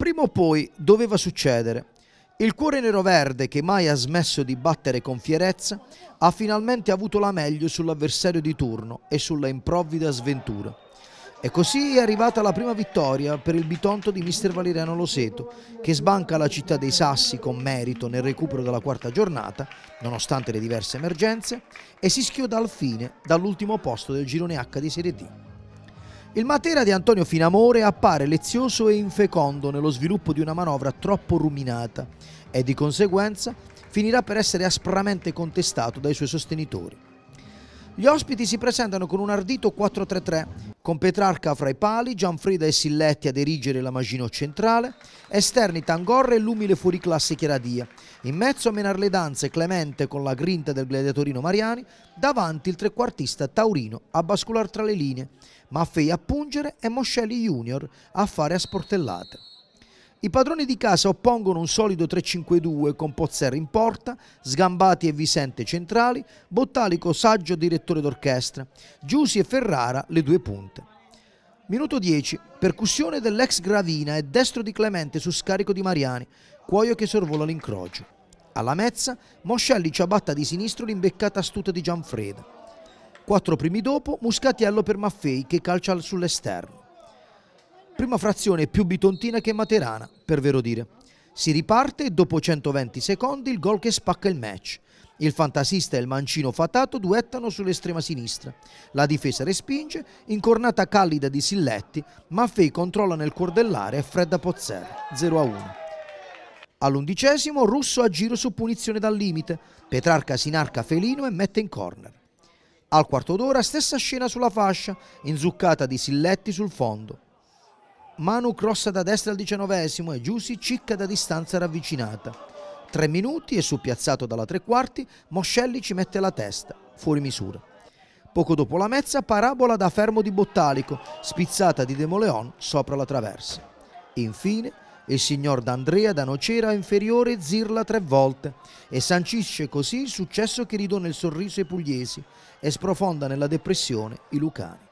Prima o poi doveva succedere. Il cuore nero-verde, che mai ha smesso di battere con fierezza, ha finalmente avuto la meglio sull'avversario di turno e sulla improvvida sventura. E così è arrivata la prima vittoria per il bitonto di mister Valeriano Loseto, che sbanca la città dei Sassi con merito nel recupero della quarta giornata, nonostante le diverse emergenze, e si schioda al fine dall'ultimo posto del girone H di Serie D. Il Matera di Antonio Finamore appare lezioso e infecondo nello sviluppo di una manovra troppo ruminata e di conseguenza finirà per essere aspramente contestato dai suoi sostenitori. Gli ospiti si presentano con un ardito 4-3-3, con Petrarca fra i pali, Gianfrida e Silletti a dirigere la Magino centrale, esterni Tangorra e l'umile fuoriclasse Chieradia. In mezzo a menar le danze Clemente con la grinta del gladiatorino Mariani, davanti il trequartista Taurino a bascolare tra le linee, Maffei a pungere e Moscelli Junior a fare a sportellate. I padroni di casa oppongono un solido 3-5-2 con Pozzer in porta, Sgambati e Visente centrali, Bottalico saggio direttore d'orchestra, Giussi e Ferrara le due punte. Minuto 10, percussione dell'ex Gravina e destro di Clemente su scarico di Mariani, cuoio che sorvola l'incrocio. Alla mezza, Moscelli ciabatta di sinistro l'imbeccata astuta di Gianfreda. Quattro primi dopo, Muscatiello per Maffei che calcia sull'esterno. Prima frazione più bitontina che materana, per vero dire. Si riparte e dopo 120 secondi il gol che spacca il match. Il fantasista e il mancino fatato duettano sull'estrema sinistra. La difesa respinge, incornata callida di Silletti, ma Fei controlla nel dell'area e fredda Pozzer, 0-1. All'undicesimo Russo a giro su punizione dal limite, Petrarca sinarca Felino e mette in corner. Al quarto d'ora stessa scena sulla fascia, inzuccata di Silletti sul fondo. Manu crossa da destra al diciannovesimo e Giussi cicca da distanza ravvicinata. Tre minuti e su piazzato dalla tre quarti Moscelli ci mette la testa, fuori misura. Poco dopo la mezza parabola da fermo di Bottalico, spizzata di Demoleon sopra la traversa. Infine il signor D'Andrea da Nocera inferiore zirla tre volte e sancisce così il successo che ridona il sorriso ai pugliesi e sprofonda nella depressione i lucani.